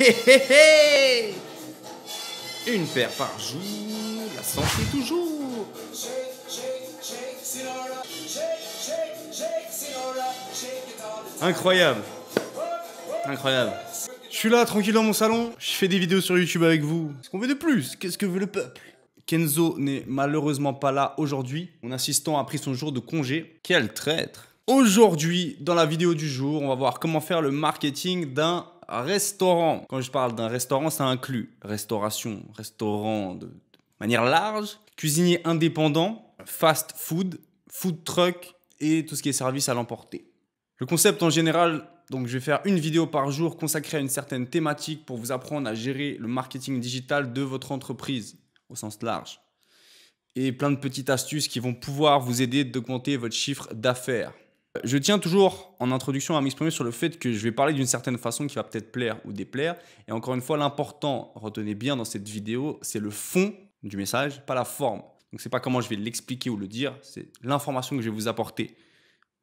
Une paire par jour, la santé toujours Incroyable Incroyable Je suis là, tranquille dans mon salon, je fais des vidéos sur YouTube avec vous. Qu'est-ce qu'on veut de plus Qu'est-ce que veut le peuple Kenzo n'est malheureusement pas là aujourd'hui. Mon assistant a pris son jour de congé. Quel traître Aujourd'hui, dans la vidéo du jour, on va voir comment faire le marketing d'un restaurant. Quand je parle d'un restaurant, ça inclut restauration, restaurant de, manière large, cuisinier indépendant, fast food, food truck et tout ce qui est service à l'emporter. Le concept en général, donc je vais faire une vidéo par jour consacrée à une certaine thématique pour vous apprendre à gérer le marketing digital de votre entreprise au sens large. Et plein de petites astuces qui vont pouvoir vous aider d'augmenter votre chiffre d'affaires. Je tiens toujours en introduction à m'exprimer sur le fait que je vais parler d'une certaine façon qui va peut-être plaire ou déplaire. Et encore une fois, l'important, retenez bien dans cette vidéo, c'est le fond du message, pas la forme. Donc ce n'est pas comment je vais l'expliquer ou le dire, c'est l'information que je vais vous apporter.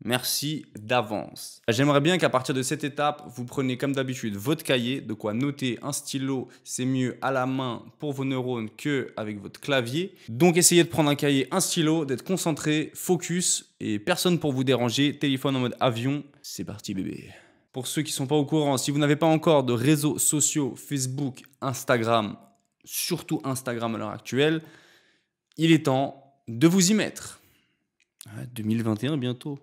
Merci d'avance. J'aimerais bien qu'à partir de cette étape, vous preniez comme d'habitude votre cahier, de quoi noter un stylo, c'est mieux à la main pour vos neurones que avec votre clavier. Donc essayez de prendre un cahier, un stylo, d'être concentré, focus et personne pour vous déranger, téléphone en mode avion. C'est parti bébé. Pour ceux qui sont pas au courant, si vous n'avez pas encore de réseaux sociaux, Facebook, Instagram, surtout Instagram à l'heure actuelle, il est temps de vous y mettre. 2021 ah, bientôt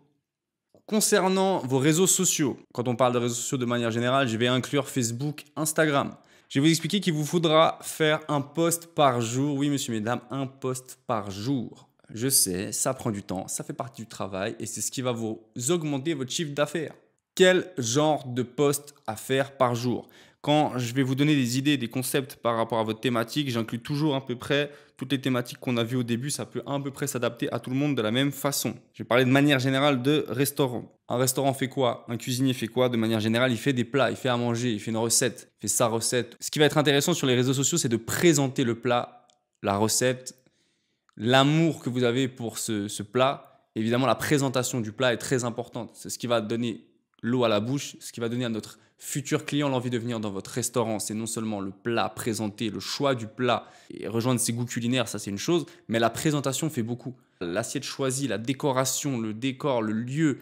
concernant vos réseaux sociaux, quand on parle de réseaux sociaux de manière générale, je vais inclure Facebook, Instagram. Je vais vous expliquer qu'il vous faudra faire un post par jour. Oui, monsieur, mesdames, un post par jour. Je sais, ça prend du temps, ça fait partie du travail et c'est ce qui va vous augmenter votre chiffre d'affaires. Quel genre de post à faire par jour quand je vais vous donner des idées, des concepts par rapport à votre thématique, j'inclus toujours à peu près toutes les thématiques qu'on a vues au début. Ça peut à peu près s'adapter à tout le monde de la même façon. Je vais parler de manière générale de restaurant. Un restaurant fait quoi Un cuisinier fait quoi De manière générale, il fait des plats, il fait à manger, il fait une recette, il fait sa recette. Ce qui va être intéressant sur les réseaux sociaux, c'est de présenter le plat, la recette, l'amour que vous avez pour ce, ce plat. Évidemment, la présentation du plat est très importante. C'est ce qui va donner l'eau à la bouche, ce qui va donner à notre futur client l'envie de venir dans votre restaurant, c'est non seulement le plat présenté, le choix du plat et rejoindre ses goûts culinaires, ça c'est une chose, mais la présentation fait beaucoup. L'assiette choisie, la décoration, le décor, le lieu,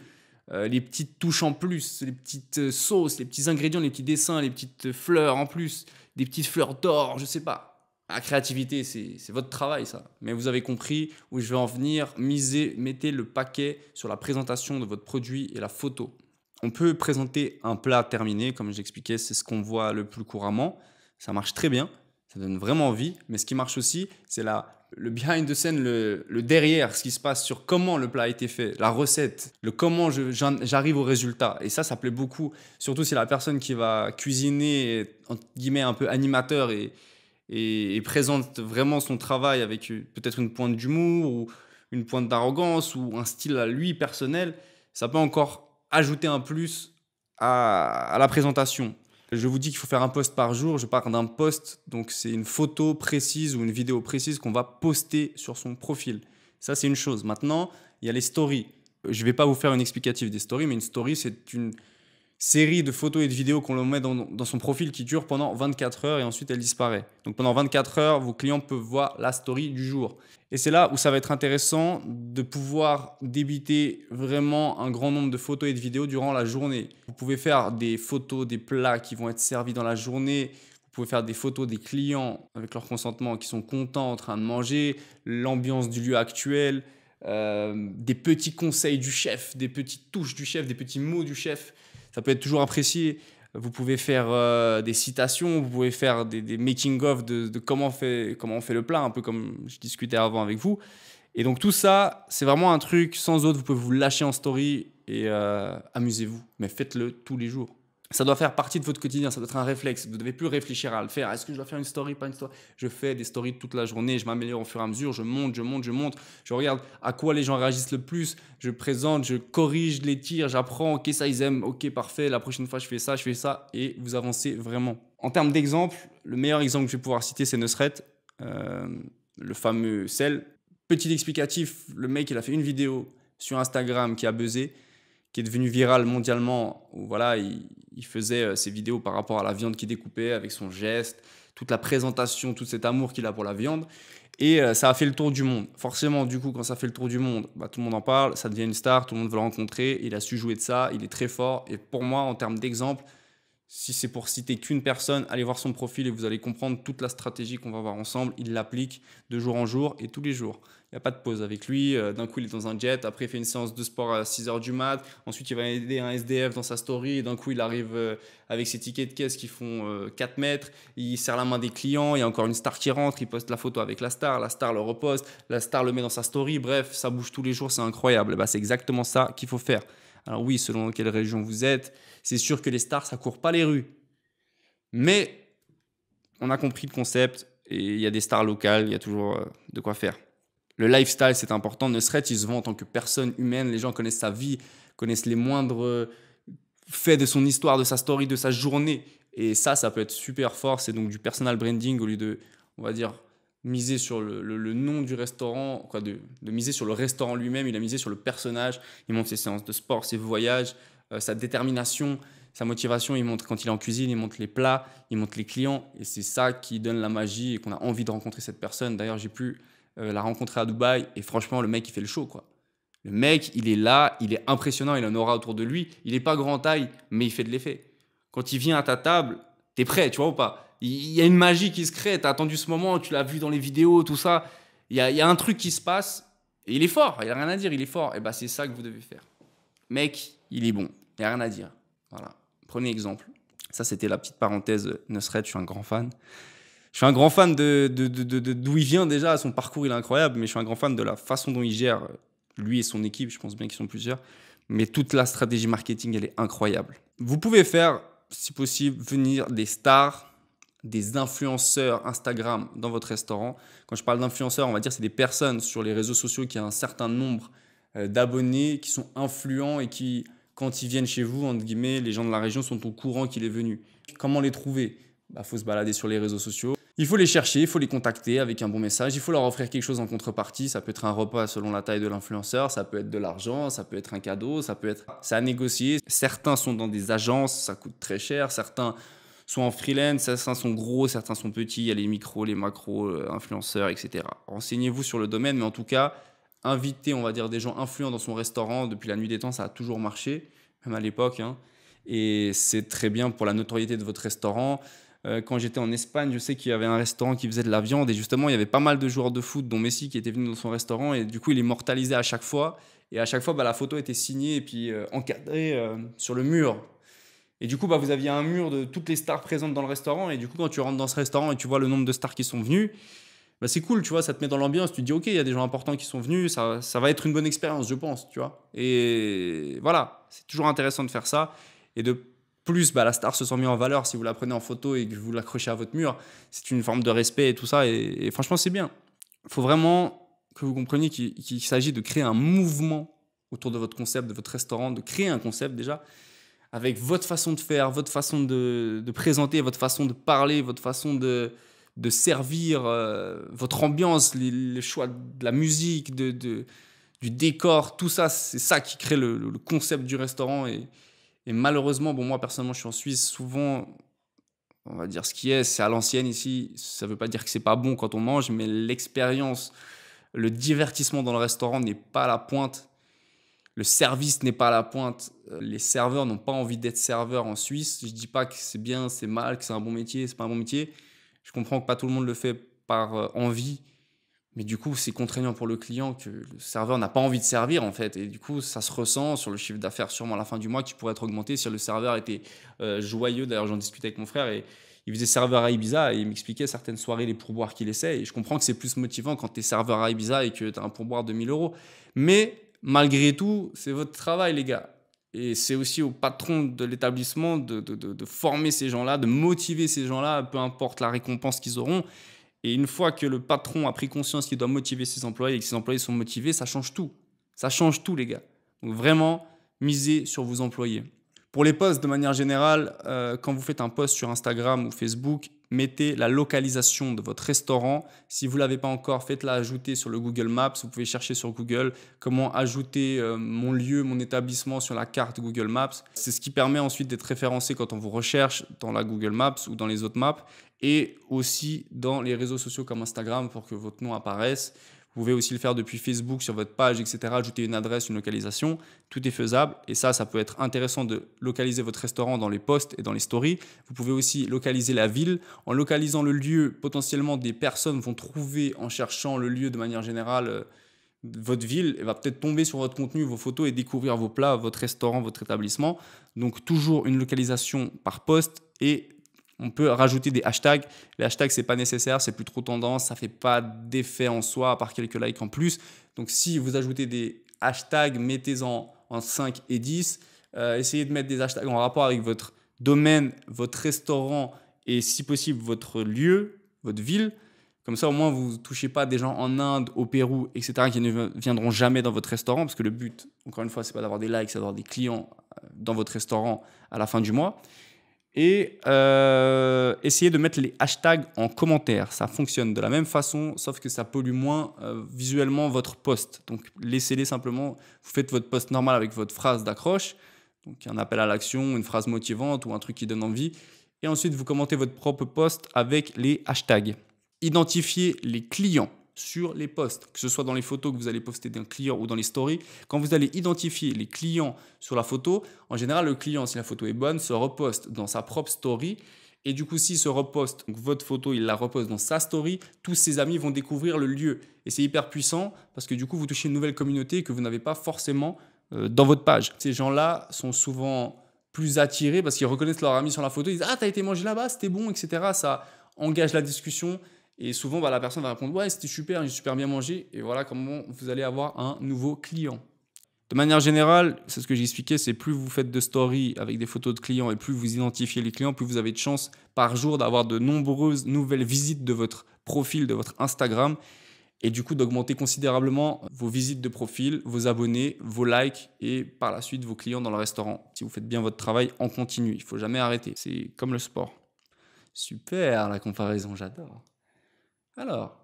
euh, les petites touches en plus, les petites euh, sauces, les petits ingrédients, les petits dessins, les petites fleurs en plus, des petites fleurs d'or, je sais pas. La créativité, c'est votre travail ça. Mais vous avez compris où je vais en venir. Misez, mettez le paquet sur la présentation de votre produit et la photo on peut présenter un plat terminé, comme j'expliquais, c'est ce qu'on voit le plus couramment. Ça marche très bien, ça donne vraiment envie. Mais ce qui marche aussi, c'est le behind the scene, le, derrière, ce qui se passe sur comment le plat a été fait, la recette, le comment j'arrive au résultat. Et ça, ça plaît beaucoup, surtout si la personne qui va cuisiner est entre guillemets un peu animateur et, et présente vraiment son travail avec euh, peut-être une pointe d'humour ou une pointe d'arrogance ou un style à lui personnel, ça peut encore ajouter un plus à, la présentation. Je vous dis qu'il faut faire un post par jour. Je parle d'un post, donc c'est une photo précise ou une vidéo précise qu'on va poster sur son profil. Ça, c'est une chose. Maintenant, il y a les stories. Euh, je ne vais pas vous faire une explicative des stories, mais une story, c'est une série de photos et de vidéos qu'on le met dans, dans, son profil qui dure pendant 24 heures et ensuite elle disparaît. Donc pendant 24 heures, vos clients peuvent voir la story du jour. Et c'est là où ça va être intéressant de pouvoir débiter vraiment un grand nombre de photos et de vidéos durant la journée. Vous pouvez faire des photos des plats qui vont être servis dans la journée. Vous pouvez faire des photos des clients avec leur consentement qui sont contents en train de manger, l'ambiance du lieu actuel, euh, des petits conseils du chef, des petites touches du chef, des petits mots du chef. Ça peut être toujours apprécié. Vous pouvez faire euh, des citations, vous pouvez faire des, making-of de, comment, fait, comment on fait le plat, un peu comme je discutais avant avec vous. Et donc tout ça, c'est vraiment un truc sans autre, vous pouvez vous lâcher en story et euh, amusez-vous, mais faites-le tous les jours. Ça doit faire partie de votre quotidien, ça doit être un réflexe. Vous ne devez plus réfléchir à le faire. Est-ce que je dois faire une story, pas une story Je fais des stories toute la journée, je m'améliore au fur et à mesure, je monte, je monte, je monte, je regarde à quoi les gens réagissent le plus, je présente, je corrige les tirs, j'apprends, ok ça ils aiment, ok parfait, la prochaine fois je fais ça, je fais ça, et vous avancez vraiment. En termes d'exemple, le meilleur exemple que je vais pouvoir citer, c'est Nusret, euh, le fameux sel. Petit explicatif, le mec, il a fait une vidéo sur Instagram qui a buzzé, qui est devenu virale mondialement, où voilà, il, faisait euh, ses vidéos par rapport à la viande qu'il découpait avec son geste, toute la présentation, tout cet amour qu'il a pour la viande. Et euh, ça a fait le tour du monde. Forcément, du coup, quand ça fait le tour du monde, bah, tout le monde en parle, ça devient une star, tout le monde veut le rencontrer, il a su jouer de ça, il est très fort. Et pour moi, en termes d'exemple, si c'est pour citer qu'une personne, allez voir son profil et vous allez comprendre toute la stratégie qu'on va voir ensemble. Il l'applique de jour en jour et tous les jours. Il n'y a pas de pause avec lui. Euh, d'un coup, il est dans un jet. Après, il fait une séance de sport à 6 h du mat. Ensuite, il va aider un SDF dans sa story. D'un coup, il arrive euh, avec ses tickets de caisse qui font 4 euh, mètres. Il serre la main des clients. Il y a encore une star qui rentre. Il poste la photo avec la star. La star le reposte. La star le met dans sa story. Bref, ça bouge tous les jours. C'est incroyable. Bah, c'est exactement ça qu'il faut faire. Alors, oui, selon quelle région vous êtes c'est sûr que les stars, ça court pas les rues. Mais on a compris le concept et il y a des stars locales, il y a toujours euh, de quoi faire. Le lifestyle, c'est important, ne serait-il se vend en tant que personne humaine, les gens connaissent sa vie, connaissent les moindres euh, faits de son histoire, de sa story, de sa journée. Et ça, ça peut être super fort. C'est donc du personal branding au lieu de, on va dire, miser sur le, nom du restaurant, quoi, de, de miser sur le restaurant lui-même. Il a misé sur le personnage. Il montre ses séances de sport, ses voyages, euh, sa détermination, sa motivation. Il montre quand il est en cuisine, il montre les plats, il montre les clients. Et c'est ça qui donne la magie et qu'on a envie de rencontrer cette personne. D'ailleurs, j'ai pu euh, la rencontrer à Dubaï et franchement, le mec, il fait le show, quoi. Le mec, il est là, il est impressionnant, il en aura autour de lui. Il n'est pas grand taille, mais il fait de l'effet. Quand il vient à ta table, tu es prêt, tu vois ou pas Il y a une magie qui se crée, Tu as attendu ce moment, tu l'as vu dans les vidéos, tout ça. Il y, a, un truc qui se passe, et il est fort, il n'y a rien à dire, il est fort. Et bah c'est ça que vous devez faire. Mec, il est bon. Il n'y a rien à dire. Voilà. Prenez exemple. Ça, c'était la petite parenthèse Nusret, je suis un grand fan. Je suis un grand fan de, d'où de, de, de, il vient déjà, son parcours il est incroyable, mais je suis un grand fan de la façon dont il gère, euh, lui et son équipe, je pense bien qu'ils sont plusieurs, mais toute la stratégie marketing, elle est incroyable. Vous pouvez faire, si possible, venir des stars, des influenceurs Instagram dans votre restaurant. Quand je parle d'influenceurs, on va dire c'est des personnes sur les réseaux sociaux qui ont un certain nombre euh, d'abonnés, qui sont influents et qui quand ils viennent chez vous, entre guillemets, les gens de la région sont au courant qu'il est venu. Comment les trouver Il bah, faut se balader sur les réseaux sociaux. Il faut les chercher, il faut les contacter avec un bon message, il faut leur offrir quelque chose en contrepartie. Ça peut être un repas selon la taille de l'influenceur, ça peut être de l'argent, ça peut être un cadeau, ça peut être. C'est à négocier. Certains sont dans des agences, ça coûte très cher. Certains sont en freelance, certains sont gros, certains sont petits. Il y a les micros, les macros, euh, influenceurs, etc. Renseignez-vous sur le domaine, mais en tout cas, inviter, on va dire, des gens influents dans son restaurant. Depuis la nuit des temps, ça a toujours marché, même à l'époque. Hein. Et c'est très bien pour la notoriété de votre restaurant. Euh, quand j'étais en Espagne, je sais qu'il y avait un restaurant qui faisait de la viande. Et justement, il y avait pas mal de joueurs de foot, dont Messi, qui était venu dans son restaurant. Et du coup, il est mortalisé à chaque fois. Et à chaque fois, bah, la photo était signée et puis euh, encadrée euh, sur le mur. Et du coup, bah, vous aviez un mur de toutes les stars présentes dans le restaurant. Et du coup, quand tu rentres dans ce restaurant et tu vois le nombre de stars qui sont venues, bah, c'est cool, tu vois, ça te met dans l'ambiance, tu te dis, ok, il y a des gens importants qui sont venus, ça, ça va être une bonne expérience, je pense, tu vois. Et voilà, c'est toujours intéressant de faire ça. Et de plus, bah, la star se sent mieux en valeur si vous la prenez en photo et que vous l'accrochez à votre mur. C'est une forme de respect et tout ça. Et, franchement, c'est bien. Il faut vraiment que vous compreniez qu'il s'agit de créer un mouvement autour de votre concept, de votre restaurant, de créer un concept déjà, avec votre façon de faire, votre façon de présenter, votre façon de parler, votre façon de, de servir euh, votre ambiance, le choix de la musique, de, du décor, tout ça, c'est ça qui crée le, concept du restaurant. Et, malheureusement, bon, moi personnellement, je suis en Suisse, souvent, on va dire ce qui est, c'est à l'ancienne ici. Ça ne veut pas dire que ce n'est pas bon quand on mange, mais l'expérience, le divertissement dans le restaurant n'est pas à la pointe. Le service n'est pas à la pointe. Les serveurs n'ont pas envie d'être serveurs en Suisse. Je ne dis pas que c'est bien, c'est mal, que c'est un bon métier, c'est pas un bon métier. Je comprends que pas tout le monde le fait par euh, envie, mais du coup, c'est contraignant pour le client que le serveur n'a pas envie de servir, en fait. Et du coup, ça se ressent sur le chiffre d'affaires, sûrement à la fin du mois, qui pourrait être augmenté si le serveur était euh, joyeux. D'ailleurs, j'en discutais avec mon frère et il faisait serveur à Ibiza et il m'expliquait certaines soirées, les pourboires qu'il essaie. Et je comprends que c'est plus motivant quand tu es serveur à Ibiza et que tu as un pourboire de 1000 euros. Mais malgré tout, c'est votre travail, les gars. Et c'est aussi au patron de l'établissement de, former ces gens-là, de motiver ces gens-là, peu importe la récompense qu'ils auront. Et une fois que le patron a pris conscience qu'il doit motiver ses employés et que ses employés sont motivés, ça change tout. Ça change tout, les gars. Donc vraiment, misez sur vos employés. Pour les postes, de manière générale, euh, quand vous faites un post sur Instagram ou Facebook, mettez la localisation de votre restaurant. Si vous ne l'avez pas encore, faites-la ajouter sur le Google Maps. Vous pouvez chercher sur Google comment ajouter euh, mon lieu, mon établissement sur la carte Google Maps. C'est ce qui permet ensuite d'être référencé quand on vous recherche dans la Google Maps ou dans les autres maps et aussi dans les réseaux sociaux comme Instagram pour que votre nom apparaisse. Vous pouvez aussi le faire depuis Facebook, sur votre page, etc. Ajouter une adresse, une localisation. Tout est faisable. Et ça, ça peut être intéressant de localiser votre restaurant dans les posts et dans les stories. Vous pouvez aussi localiser la ville. En localisant le lieu, potentiellement, des personnes vont trouver en cherchant le lieu de manière générale euh, votre ville et va peut-être tomber sur votre contenu, vos photos et découvrir vos plats, votre restaurant, votre établissement. Donc toujours une localisation par poste et on peut rajouter des hashtags. Les hashtags, c'est pas nécessaire, c'est plus trop tendance, ça fait pas d'effet en soi, à part quelques likes en plus. Donc si vous ajoutez des hashtags, mettez-en en 5 et 10. Euh, essayez de mettre des hashtags en rapport avec votre domaine, votre restaurant et si possible votre lieu, votre ville. Comme ça, au moins, vous ne touchez pas des gens en Inde, au Pérou, etc., qui ne viendront jamais dans votre restaurant, parce que le but, encore une fois, c'est pas d'avoir des likes, c'est d'avoir des clients euh, dans votre restaurant à la fin du mois et euh, essayez de mettre les hashtags en commentaire. Ça fonctionne de la même façon, sauf que ça pollue moins euh, visuellement votre poste. Donc laissez-les simplement, vous faites votre poste normal avec votre phrase d'accroche, donc un appel à l'action, une phrase motivante ou un truc qui donne envie, et ensuite vous commentez votre propre poste avec les hashtags. Identifiez les clients sur les posts, que ce soit dans les photos que vous allez poster d'un client ou dans les stories. Quand vous allez identifier les clients sur la photo, en général, le client, si la photo est bonne, se reposte dans sa propre story. Et du coup, s'il se reposte, votre photo, il la reposte dans sa story, tous ses amis vont découvrir le lieu. Et c'est hyper puissant parce que du coup, vous touchez une nouvelle communauté que vous n'avez pas forcément euh, dans votre page. Ces gens-là sont souvent plus attirés parce qu'ils reconnaissent leur ami sur la photo. Ils disent Ah, t'as été mangé là-bas, c'était bon, etc. Ça engage la discussion. Et souvent, bah, la personne va répondre Ouais, c'était super, j'ai super bien mangé. Et voilà comment vous allez avoir un nouveau client. De manière générale, c'est ce que j'expliquais, c'est plus vous faites de stories avec des photos de clients et plus vous identifiez les clients, plus vous avez de chances par jour d'avoir de nombreuses nouvelles visites de votre profil, de votre Instagram, et du coup d'augmenter considérablement vos visites de profil, vos abonnés, vos likes et par la suite vos clients dans le restaurant. Si vous faites bien votre travail en continu, il faut jamais arrêter. C'est comme le sport. Super la comparaison, j'adore. Alors,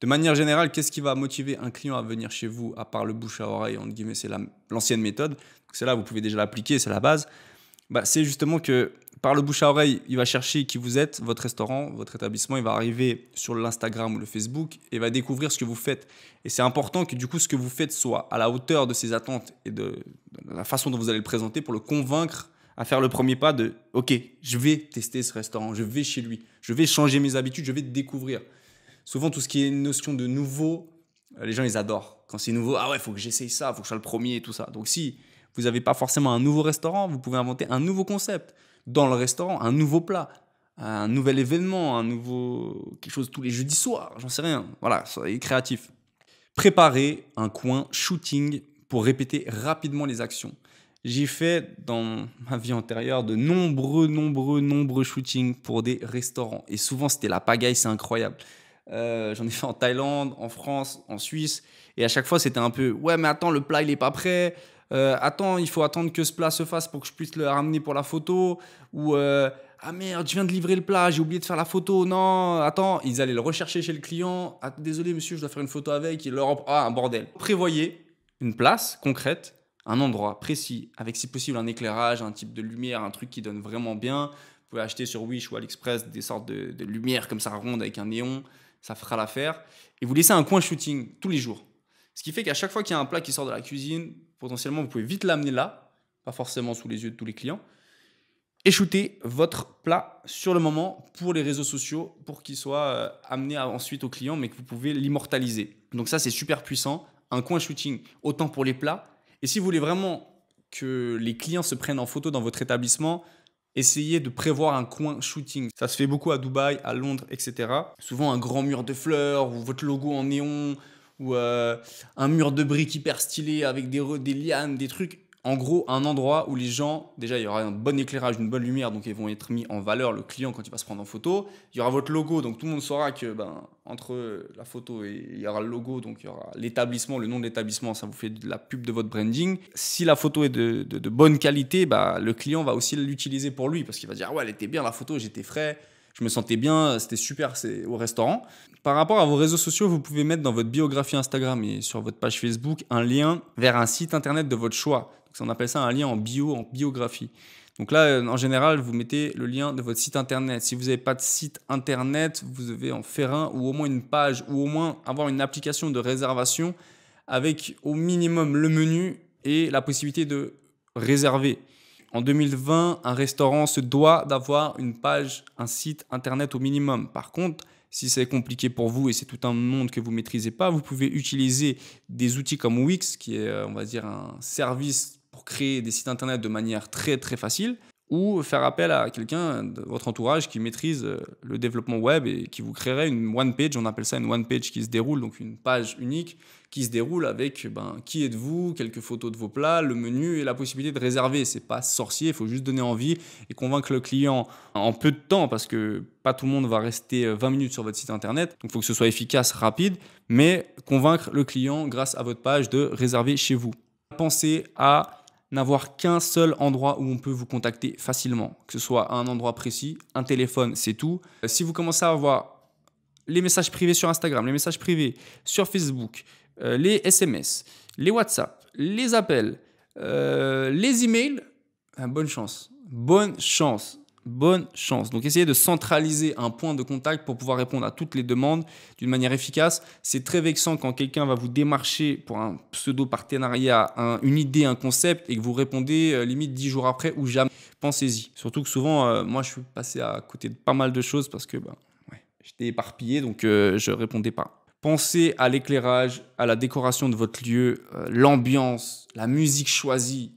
de manière générale, qu'est-ce qui va motiver un client à venir chez vous, à part le bouche à oreille, entre guillemets, c'est l'ancienne méthode. C'est là, vous pouvez déjà l'appliquer, c'est la base. Bah, c'est justement que par le bouche à oreille, il va chercher qui vous êtes, votre restaurant, votre établissement, il va arriver sur l'Instagram ou le Facebook et va découvrir ce que vous faites. Et c'est important que du coup ce que vous faites soit à la hauteur de ses attentes et de, la façon dont vous allez le présenter pour le convaincre à faire le premier pas de OK, je vais tester ce restaurant, je vais chez lui, je vais changer mes habitudes, je vais découvrir souvent tout ce qui est une notion de nouveau, euh, les gens ils adorent. Quand c'est nouveau, ah ouais, faut que j'essaye ça, faut que je sois le premier et tout ça. Donc si vous n'avez pas forcément un nouveau restaurant, vous pouvez inventer un nouveau concept dans le restaurant, un nouveau plat, un nouvel événement, un nouveau quelque chose tous les jeudis soirs, j'en sais rien. Voilà, soyez créatif. Préparer un coin shooting pour répéter rapidement les actions. J'ai fait dans ma vie antérieure de nombreux, nombreux, nombreux shootings pour des restaurants. Et souvent, c'était la pagaille, c'est incroyable. Euh, j'en ai fait en Thaïlande, en France, en Suisse. Et à chaque fois, c'était un peu ouais, mais attends, le plat, il n'est pas prêt. Euh, attends, il faut attendre que ce plat se fasse pour que je puisse le ramener pour la photo. Ou euh, ah merde, je viens de livrer le plat, j'ai oublié de faire la photo. Non, attends, ils allaient le rechercher chez le client. Ah, désolé, monsieur, je dois faire une photo avec. Et leur ah, un bordel. Prévoyez une place concrète, un endroit précis, avec si possible un éclairage, un type de lumière, un truc qui donne vraiment bien. Vous pouvez acheter sur Wish ou AliExpress des sortes de, de lumières comme ça rondes avec un néon ça fera l'affaire. Et vous laissez un coin shooting tous les jours. Ce qui fait qu'à chaque fois qu'il y a un plat qui sort de la cuisine, potentiellement, vous pouvez vite l'amener là, pas forcément sous les yeux de tous les clients, et shooter votre plat sur le moment pour les réseaux sociaux, pour qu'il soit euh, amené ensuite aux clients, mais que vous pouvez l'immortaliser. Donc ça, c'est super puissant. Un coin shooting, autant pour les plats. Et si vous voulez vraiment que les clients se prennent en photo dans votre établissement, Essayez de prévoir un coin shooting. Ça se fait beaucoup à Dubaï, à Londres, etc. Souvent un grand mur de fleurs ou votre logo en néon ou euh, un mur de briques hyper stylé avec des, des lianes, des trucs en gros, un endroit où les gens, déjà, il y aura un bon éclairage, une bonne lumière, donc ils vont être mis en valeur, le client, quand il va se prendre en photo. Il y aura votre logo, donc tout le monde saura que ben, entre la photo et il y aura le logo, donc il y aura l'établissement, le nom de l'établissement, ça vous fait de la pub de votre branding. Si la photo est de, bonne qualité, bah le client va aussi l'utiliser pour lui, parce qu'il va dire, ouais, elle était bien la photo, j'étais frais je me sentais bien, c'était super c'est au restaurant. Par rapport à vos réseaux sociaux, vous pouvez mettre dans votre biographie Instagram et sur votre page Facebook un lien vers un site internet de votre choix. On appelle ça un lien en bio, en biographie. Donc là, euh, en général, vous mettez le lien de votre site internet. Si vous n'avez pas de site internet, vous devez en faire un ou au moins une page ou au moins avoir une application de réservation avec au minimum le menu et la possibilité de réserver. En 2020, un restaurant se doit d'avoir une page, un site internet au minimum. Par contre, si c'est compliqué pour vous et c'est tout un monde que vous maîtrisez pas, vous pouvez utiliser des outils comme Wix, qui est, euh, on va dire, un service créer des sites internet de manière très très facile ou faire appel à quelqu'un de votre entourage qui maîtrise euh, le développement web et qui vous créerait une one page, on appelle ça une one page qui se déroule, donc une page unique qui se déroule avec ben, qui êtes-vous, quelques photos de vos plats, le menu et la possibilité de réserver. C'est pas sorcier, il faut juste donner envie et convaincre le client en peu de temps parce que pas tout le monde va rester 20 euh, minutes sur votre site internet. Donc il faut que ce soit efficace, rapide, mais convaincre le client grâce à votre page de réserver chez vous. Pensez à n'avoir qu'un seul endroit où on peut vous contacter facilement, que ce soit à un endroit précis, un téléphone, c'est tout. Euh, si vous commencez à avoir les messages privés sur Instagram, les messages privés sur Facebook, euh, les SMS, les WhatsApp, les appels, euh, les emails, bonne chance. Bonne chance bonne chance. Donc essayez de centraliser un point de contact pour pouvoir répondre à toutes les demandes d'une manière efficace. C'est très vexant quand quelqu'un va vous démarcher pour un pseudo-partenariat, une idée, un concept, et que vous répondez euh, limite dix jours après ou jamais. Pensez-y. Surtout que souvent, euh, moi, je suis passé à côté de pas mal de choses parce que ben, j'étais éparpillé, donc euh, je répondais pas. Pensez à l'éclairage, à la décoration de votre lieu, l'ambiance, la musique choisie,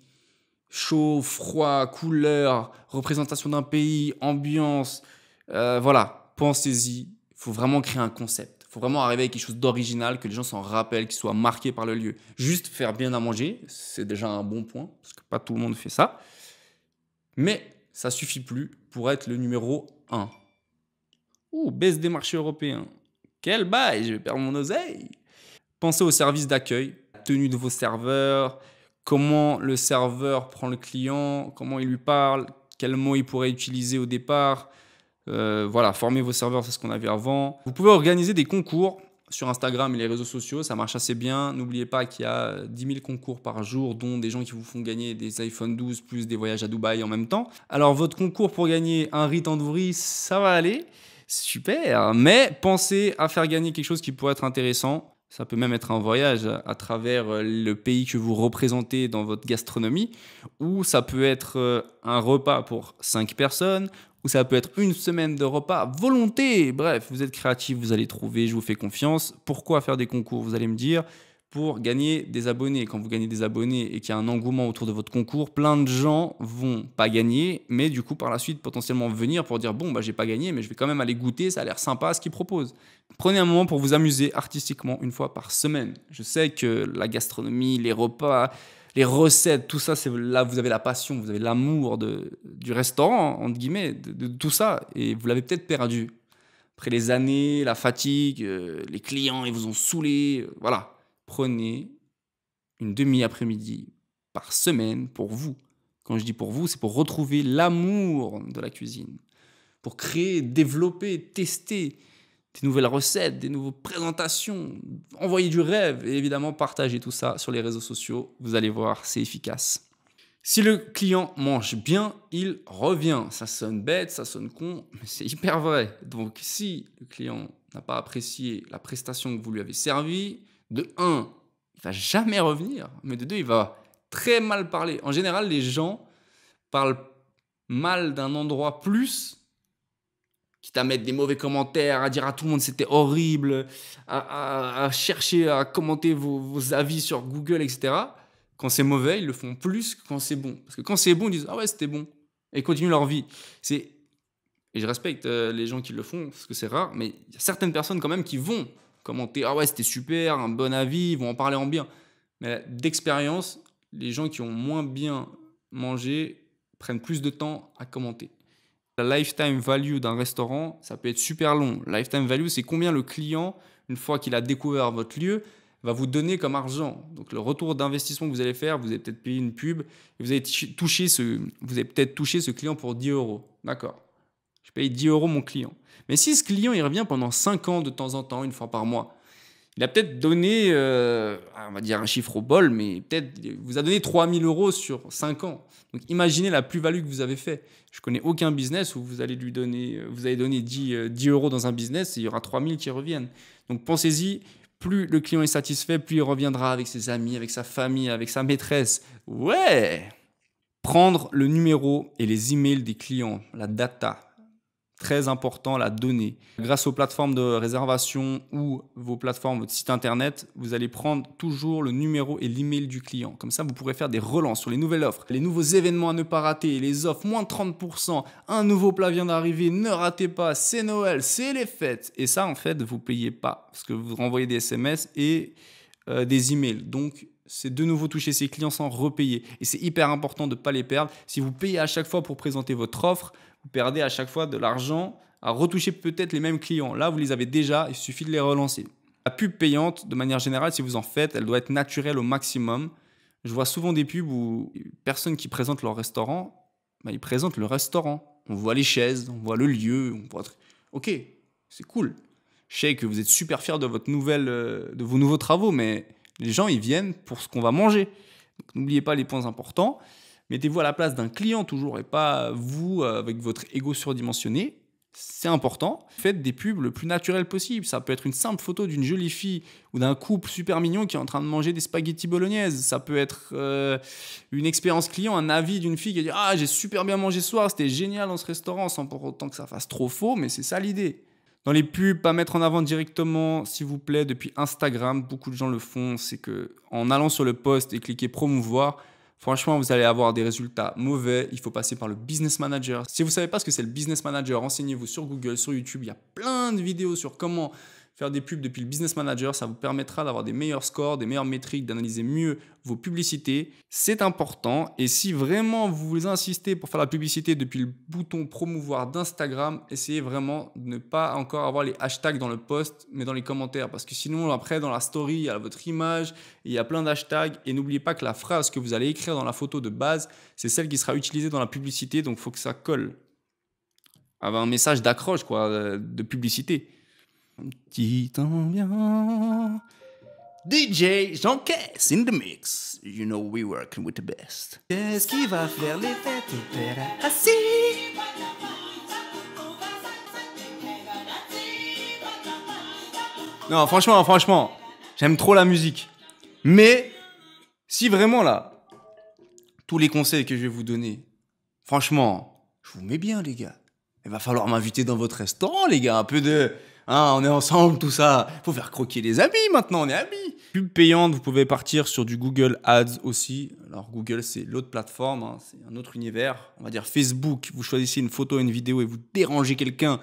chaud, froid, couleur, représentation d'un pays, ambiance. Euh, voilà, pensez-y. Il faut vraiment créer un concept. Il faut vraiment arriver à quelque chose d'original, que les gens s'en rappellent, qu'ils soient marqués par le lieu. Juste faire bien à manger, c'est déjà un bon point, parce que pas tout le monde fait ça. Mais ça suffit plus pour être le numéro 1. Ouh, baisse des marchés européens. Quel bail, je vais perdre mon oseille. Pensez aux services d'accueil, tenue de vos serveurs, comment le serveur prend le client, comment il lui parle, quels mots il pourrait utiliser au départ. Euh, voilà, former vos serveurs, c'est ce qu'on avait avant. Vous pouvez organiser des concours sur Instagram et les réseaux sociaux, ça marche assez bien. N'oubliez pas qu'il y a 10 000 concours par jour, dont des gens qui vous font gagner des iPhone 12 plus des voyages à Dubaï en même temps. Alors votre concours pour gagner un en ça va aller, super. Mais pensez à faire gagner quelque chose qui pourrait être intéressant. Ça peut même être un voyage à travers euh, le pays que vous représentez dans votre gastronomie, ou ça peut être euh, un repas pour cinq personnes, ou ça peut être une semaine de repas, volonté, bref, vous êtes créatif, vous allez trouver, je vous fais confiance. Pourquoi faire des concours, vous allez me dire pour gagner des abonnés. Quand vous gagnez des abonnés et qu'il y a un engouement autour de votre concours, plein de gens vont pas gagner, mais du coup par la suite potentiellement venir pour dire bon bah j'ai pas gagné, mais je vais quand même aller goûter, ça a l'air sympa ce qu'ils proposent. Prenez un moment pour vous amuser artistiquement une fois par semaine. Je sais que la gastronomie, les repas, les recettes, tout ça, c'est là vous avez la passion, vous avez l'amour du restaurant entre guillemets, de, tout ça, et vous l'avez peut-être perdu après les années, la fatigue, euh, les clients ils vous ont saoulé, euh, voilà prenez une demi-après-midi par semaine pour vous. Quand je dis pour vous, c'est pour retrouver l'amour de la cuisine, pour créer, développer, tester des nouvelles recettes, des nouvelles présentations, envoyer du rêve et évidemment partager tout ça sur les réseaux sociaux. Vous allez voir, c'est efficace. Si le client mange bien, il revient. Ça sonne bête, ça sonne con, mais c'est hyper vrai. Donc si le client n'a pas apprécié la prestation que vous lui avez servie, de un, il va jamais revenir, mais de deux, il va très mal parler. En général, les gens parlent mal d'un endroit plus, quitte à mettre des mauvais commentaires, à dire à tout le monde c'était horrible, à, chercher à commenter vos, avis sur Google, etc. Quand c'est mauvais, ils le font plus que quand c'est bon. Parce que quand c'est bon, ils disent Ah ouais, c'était bon. Et ils continuent leur vie. C'est et je respecte euh, les gens qui le font, parce que c'est rare, mais il y a certaines personnes quand même qui vont commenter Ah ouais, c'était super, un bon avis, ils vont en parler en bien. Mais d'expérience, les gens qui ont moins bien mangé prennent plus de temps à commenter. La lifetime value d'un restaurant, ça peut être super long. Lifetime value, c'est combien le client, une fois qu'il a découvert votre lieu, va vous donner comme argent. Donc le retour d'investissement que vous allez faire, vous avez peut-être payé une pub, vous avez touché ce, vous avez peut-être touché ce client pour 10 euros. D'accord. Je paye 10 euros mon client. Mais si ce client, il revient pendant 5 ans de temps en temps, une fois par mois, il a peut-être donné, euh, on va dire un chiffre au bol, mais peut-être vous a donné 3000 euros sur 5 ans. Donc imaginez la plus-value que vous avez fait. Je connais aucun business où vous allez lui donner, euh, vous allez donner euh, 10, euros dans un business et il y aura 3000 qui reviennent. Donc pensez-y, plus le client est satisfait, plus il reviendra avec ses amis, avec sa famille, avec sa maîtresse. Ouais Prendre le numéro et les emails des clients, la data, très important, la donnée. Grâce aux plateformes de réservation ou vos plateformes, votre site internet, vous allez prendre toujours le numéro et l'email du client. Comme ça, vous pourrez faire des relances sur les nouvelles offres, les nouveaux événements à ne pas rater, les offres moins 30%, un nouveau plat vient d'arriver, ne ratez pas, c'est Noël, c'est les fêtes. Et ça, en fait, vous payez pas parce que vous renvoyez des SMS et euh, des emails. Donc, c'est de nouveau toucher ses clients sans repayer. Et c'est hyper important de ne pas les perdre. Si vous payez à chaque fois pour présenter votre offre, vous perdez à chaque fois de l'argent à retoucher peut-être les mêmes clients. Là, vous les avez déjà, il suffit de les relancer. La pub payante, de manière générale, si vous en faites, elle doit être naturelle au maximum. Je vois souvent des pubs où personnes qui présentent leur restaurant, bah, ils présentent le restaurant. On voit les chaises, on voit le lieu, on voit... Ok, c'est cool. Je sais que vous êtes super fier de, euh, de vos nouveaux travaux, mais les gens, ils viennent pour ce qu'on va manger. N'oubliez pas les points importants. Mettez-vous à la place d'un client toujours et pas vous euh, avec votre ego surdimensionné. C'est important. Faites des pubs le plus naturel possible. Ça peut être une simple photo d'une jolie fille ou d'un couple super mignon qui est en train de manger des spaghettis bolognaises. Ça peut être euh, une expérience client, un avis d'une fille qui dit Ah, j'ai super bien mangé ce soir, c'était génial dans ce restaurant, sans pour autant que ça fasse trop faux, mais c'est ça l'idée. Dans les pubs, pas mettre en avant directement, s'il vous plaît, depuis Instagram, beaucoup de gens le font, c'est que en allant sur le post et cliquer promouvoir, Franchement, vous allez avoir des résultats mauvais. Il faut passer par le business manager. Si vous savez pas ce que c'est le business manager, renseignez-vous sur Google, sur YouTube. Il y a plein de vidéos sur comment Faire des pubs depuis le business manager, ça vous permettra d'avoir des meilleurs scores, des meilleures métriques, d'analyser mieux vos publicités. C'est important. Et si vraiment vous insistez pour faire la publicité depuis le bouton promouvoir d'Instagram, essayez vraiment de ne pas encore avoir les hashtags dans le post, mais dans les commentaires. Parce que sinon, après, dans la story, il y a votre image, il y a plein d'hashtags. Et n'oubliez pas que la phrase que vous allez écrire dans la photo de base, c'est celle qui sera utilisée dans la publicité. Donc, il faut que ça colle. avec un message d'accroche, quoi, euh, de publicité. Petit bien. DJ in mix. You know we with the best. Qu'est-ce qui va faire les fêtes assis? Non, franchement, franchement, j'aime trop la musique. Mais si vraiment là, tous les conseils que je vais vous donner, franchement, je vous mets bien les gars. Il va falloir m'inviter dans votre restaurant les gars, un peu de Hein, on est ensemble, tout ça. Faut faire croquer les amis maintenant, on est amis. Pub payante, vous pouvez partir sur du Google Ads aussi. Alors Google, c'est l'autre plateforme, hein, c'est un autre univers. On va dire Facebook, vous choisissez une photo, une vidéo et vous dérangez quelqu'un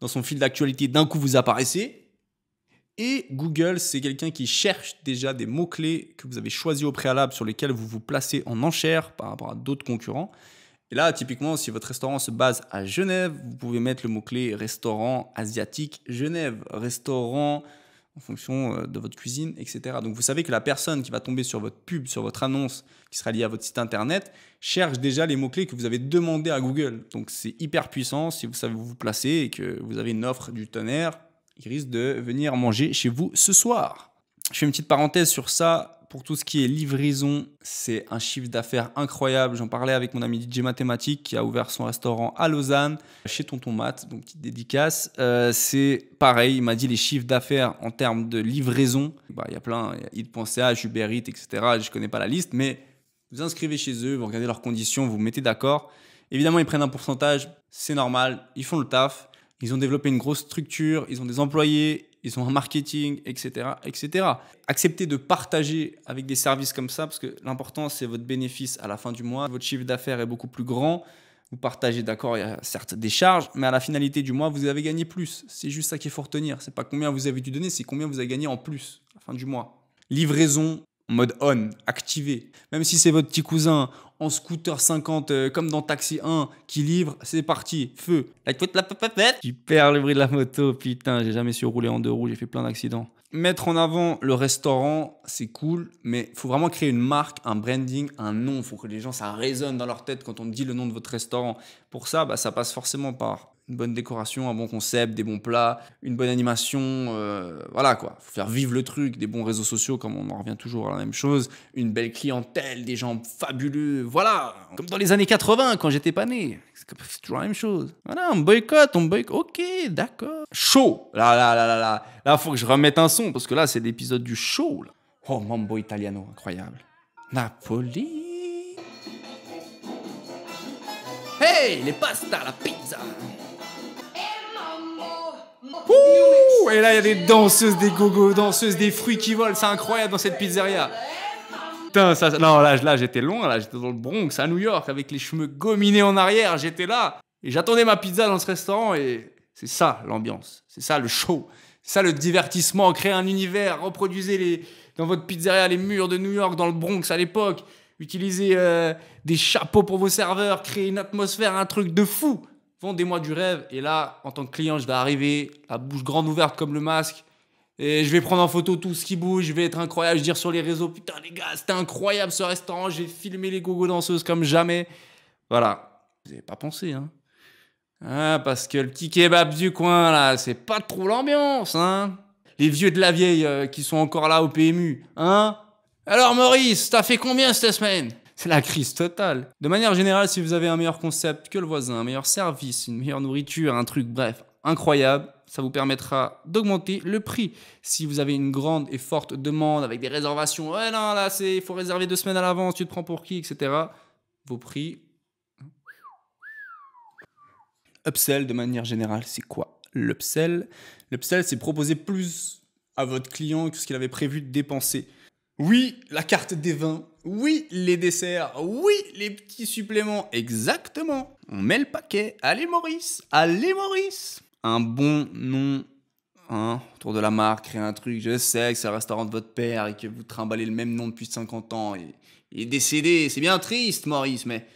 dans son fil d'actualité, d'un coup vous apparaissez. Et Google, c'est quelqu'un qui cherche déjà des mots-clés que vous avez choisis au préalable sur lesquels vous vous placez en enchère par rapport à d'autres concurrents. Et là, typiquement, si votre restaurant se base à Genève, vous pouvez mettre le mot-clé restaurant asiatique Genève, restaurant en fonction euh, de votre cuisine, etc. Donc vous savez que la personne qui va tomber sur votre pub, sur votre annonce qui sera liée à votre site internet, cherche déjà les mots-clés que vous avez demandé à Google. Donc c'est hyper puissant si vous savez vous placer et que vous avez une offre du tonnerre, il risque de venir manger chez vous ce soir. Je fais une petite parenthèse sur ça pour tout ce qui est livraison, c'est un chiffre d'affaires incroyable. J'en parlais avec mon ami DJ Mathématique qui a ouvert son restaurant à Lausanne, chez Tonton Matt, donc petite dédicace. Euh, c'est pareil, il m'a dit les chiffres d'affaires en termes de livraison. Bah, il y a plein, il pensait à Uber Eats, etc. Je ne connais pas la liste, mais vous inscrivez chez eux, vous regardez leurs conditions, vous vous mettez d'accord. Évidemment, ils prennent un pourcentage, c'est normal, ils font le taf. Ils ont développé une grosse structure, ils ont des employés, ils ont un marketing, etc., etc. Acceptez de partager avec des services comme ça, parce que l'important, c'est votre bénéfice à la fin du mois. Votre chiffre d'affaires est beaucoup plus grand. Vous partagez, d'accord, il y a certes des charges, mais à la finalité du mois, vous avez gagné plus. C'est juste ça qu'il faut retenir. C'est pas combien vous avez dû donner, c'est combien vous avez gagné en plus à la fin du mois. Livraison mode on, activé. Même si c'est votre petit cousin, en scooter 50 euh, comme dans Taxi 1 qui livre, c'est parti, feu. La Tu perds le bruit de la moto, putain, j'ai jamais su rouler en deux roues, j'ai fait plein d'accidents. Mettre en avant le restaurant, c'est cool, mais faut vraiment créer une marque, un branding, un nom. Faut que les gens, ça résonne dans leur tête quand on dit le nom de votre restaurant. Pour ça, bah, ça passe forcément par une bonne décoration, un bon concept, des bons plats, une bonne animation, euh, voilà quoi. Faut faire vivre le truc, des bons réseaux sociaux, comme on en revient toujours à la même chose, une belle clientèle, des gens fabuleux, voilà. Comme dans les années 80 quand j'étais pas né, c'est toujours la même chose. Voilà, on boycotte, on boycotte, ok, d'accord. Show, là là là là là, là faut que je remette un son parce que là c'est l'épisode du show. Oh mambo italiano, incroyable. Napoli. Hey, les pastas, la pizza et là, il y a des danseuses, des gogos, danseuses, des fruits qui volent. C'est incroyable dans cette pizzeria. Putain, non, là, j'étais loin. Là, j'étais dans le Bronx, à New York, avec les cheveux gominés en arrière. J'étais là. Et j'attendais ma pizza dans ce restaurant. Et c'est ça, l'ambiance. C'est ça, le show. C'est ça, le divertissement. Créer un univers. Reproduisez les, dans votre pizzeria les murs de New York, dans le Bronx à l'époque. Utilisez euh, des chapeaux pour vos serveurs. Créer une atmosphère, un truc de fou. Des moi du rêve. Et là, en tant que client, je vais arriver, la bouche grande ouverte comme le masque. Et je vais prendre en photo tout ce qui bouge, je vais être incroyable, je vais dire sur les réseaux, putain les gars, c'était incroyable ce restaurant, j'ai filmé les gogo danseuses comme jamais. Voilà. Vous n'avez pas pensé, hein. Ah, parce que le petit kebab du coin, là, c'est pas trop l'ambiance, hein. Les vieux de la vieille euh, qui sont encore là au PMU, hein. Alors Maurice, t'as fait combien cette semaine c'est la crise totale. De manière générale, si vous avez un meilleur concept que le voisin, un meilleur service, une meilleure nourriture, un truc, bref, incroyable, ça vous permettra d'augmenter le prix. Si vous avez une grande et forte demande avec des réservations, ouais non, là, il faut réserver deux semaines à l'avance, tu te prends pour qui, etc., vos prix... Upsell, de manière générale, c'est quoi l'upsell L'upsell, c'est proposer plus à votre client que ce qu'il avait prévu de dépenser. Oui, la carte des vins. Oui, les desserts. Oui, les petits suppléments. Exactement. On met le paquet. Allez Maurice. Allez Maurice. Un bon nom Hein, autour de la marque, créer un truc. Je sais que c'est le restaurant de votre père et que vous trimballez le même nom depuis 50 ans. Et, il est décédé, c'est bien triste, Maurice, mais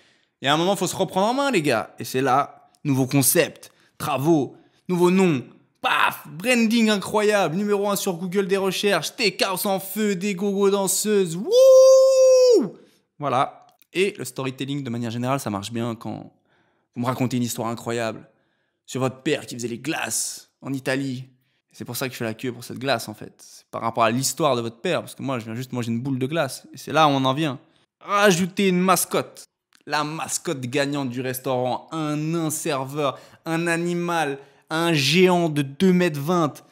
il y a un moment, faut se reprendre en main, les gars. Et c'est là, nouveau concept, travaux, nouveau nom, Paf Branding incroyable, numéro 1 sur Google des recherches, tes cars en feu, des gogo danseuses, wouh Voilà. Et le storytelling, de manière générale, ça marche bien quand vous me racontez une histoire incroyable sur votre père qui faisait les glaces en Italie. C'est pour ça que je fais la queue pour cette glace, en fait. C'est par rapport à l'histoire de votre père, parce que moi, je viens juste manger une boule de glace. Et c'est là où on en vient. Rajouter une mascotte. La mascotte gagnante du restaurant, un, un serveur, un animal, un géant de 2 mètres. 20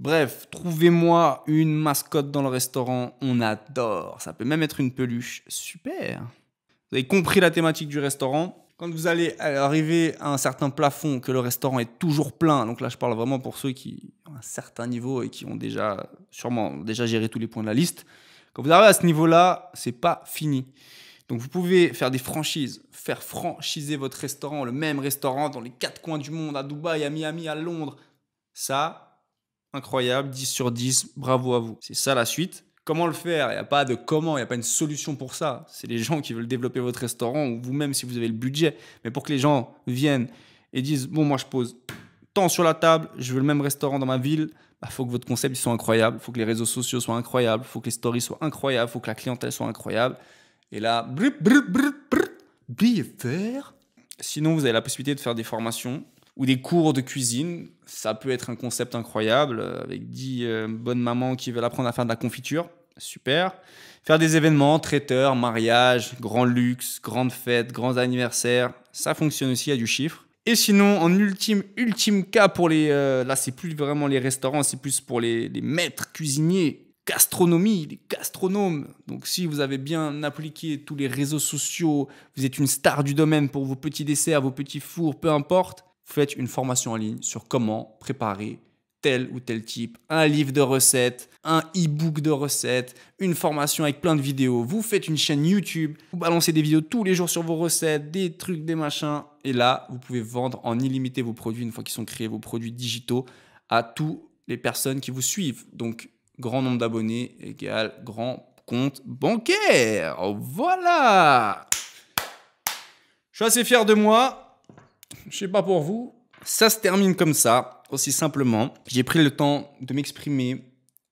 Bref, trouvez-moi une mascotte dans le restaurant, on adore. Ça peut même être une peluche, super. Vous avez compris la thématique du restaurant. Quand vous allez arriver à un certain plafond, que le restaurant est toujours plein, donc là je parle vraiment pour ceux qui ont un certain niveau et qui ont déjà sûrement déjà géré tous les points de la liste. Quand vous arrivez à ce niveau-là, c'est pas fini. Donc vous pouvez faire des franchises, faire franchiser votre restaurant, le même restaurant dans les quatre coins du monde, à Dubaï, à Miami, à Londres. Ça, incroyable, 10 sur 10, bravo à vous. C'est ça la suite. Comment le faire Il n'y a pas de comment, il n'y a pas une solution pour ça. C'est les gens qui veulent développer votre restaurant ou vous-même si vous avez le budget. Mais pour que les gens viennent et disent, bon, moi je pose tant sur la table, je veux le même restaurant dans ma ville, il bah, faut que votre concept soit incroyable, il faut que les réseaux sociaux soient incroyables, il faut que les stories soient incroyables, il faut que la clientèle soit incroyable. Et là, brut, brut, brut, billets verts. Sinon, vous avez la possibilité de faire des formations ou des cours de cuisine. Ça peut être un concept incroyable euh, avec 10 euh, bonnes mamans qui veulent apprendre à faire de la confiture. Super. Faire des événements, traiteurs, mariages, grand luxe, grandes fêtes, grands anniversaires. Ça fonctionne aussi, il y a du chiffre. Et sinon, en ultime, ultime cas pour les... Euh, là, c'est plus vraiment les restaurants, c'est plus pour les, les maîtres cuisiniers gastronomie, des gastronomes. Donc si vous avez bien appliqué tous les réseaux sociaux, vous êtes une star du domaine pour vos petits desserts, vos petits fours, peu importe, faites une formation en ligne sur comment préparer tel ou tel type, un livre de recettes, un e-book de recettes, une formation avec plein de vidéos, vous faites une chaîne YouTube, vous balancez des vidéos tous les jours sur vos recettes, des trucs, des machins, et là, vous pouvez vendre en illimité vos produits une fois qu'ils sont créés, vos produits digitaux, à toutes les personnes qui vous suivent. Donc grand nombre d'abonnés égale grand compte bancaire. Voilà Je suis assez fier de moi. Je sais pas pour vous. Ça se termine comme ça, aussi simplement. J'ai pris le temps de m'exprimer.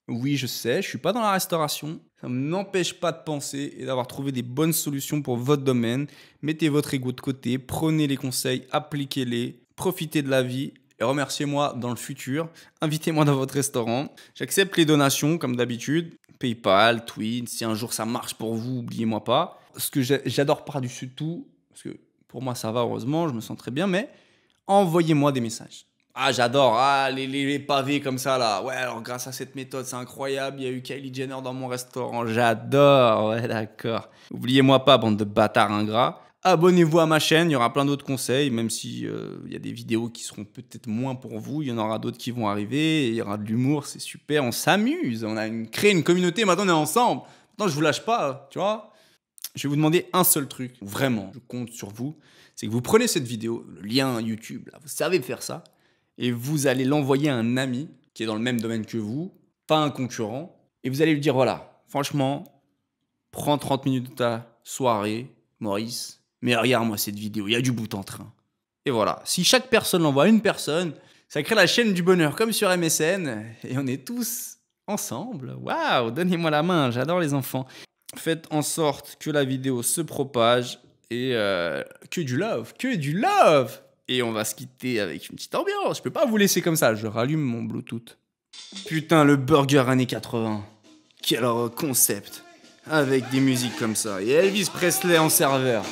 Oui, je sais, je suis pas dans la restauration. Ça ne m'empêche pas de penser et d'avoir trouvé des bonnes solutions pour votre domaine. Mettez votre ego de côté, prenez les conseils, appliquez-les, profitez de la vie et remerciez-moi dans le futur. Invitez-moi dans votre restaurant. J'accepte les donations comme d'habitude. PayPal, Twin, si un jour ça marche pour vous, oubliez-moi pas. Ce que j'adore par-dessus tout, parce que pour moi ça va heureusement, je me sens très bien, mais envoyez-moi des messages. Ah, j'adore, ah, les, les, les, pavés comme ça là. Ouais, alors grâce à cette méthode, c'est incroyable. Il y a eu Kylie Jenner dans mon restaurant, j'adore. Ouais, d'accord. Oubliez-moi pas, bande de bâtards ingrats. Abonnez-vous à ma chaîne, il y aura plein d'autres conseils, même si euh, il y a des vidéos qui seront peut-être moins pour vous, il y en aura d'autres qui vont arriver, il y aura de l'humour, c'est super, on s'amuse, on a créé une communauté, maintenant on est ensemble. Maintenant je vous lâche pas, tu vois. Je vais vous demander un seul truc, vraiment, je compte sur vous, c'est que vous prenez cette vidéo, le lien YouTube, vous savez faire ça, et vous allez l'envoyer à un ami qui est dans le même domaine que vous, pas un concurrent, et vous allez lui dire voilà, franchement, prends 30 minutes de ta soirée, Maurice mais regarde-moi cette vidéo, il y a du bout en train. Et voilà, si chaque personne l'envoie à une personne, ça crée la chaîne du bonheur comme sur MSN, et on est tous ensemble. Waouh, donnez-moi la main, j'adore les enfants. Faites en sorte que la vidéo se propage et euh, que du love, que du love. Et on va se quitter avec une petite ambiance. Je peux pas vous laisser comme ça. Je rallume mon Bluetooth. Putain, le burger années 80. Quel concept. Avec des musiques comme ça. Et Elvis Presley en serveur.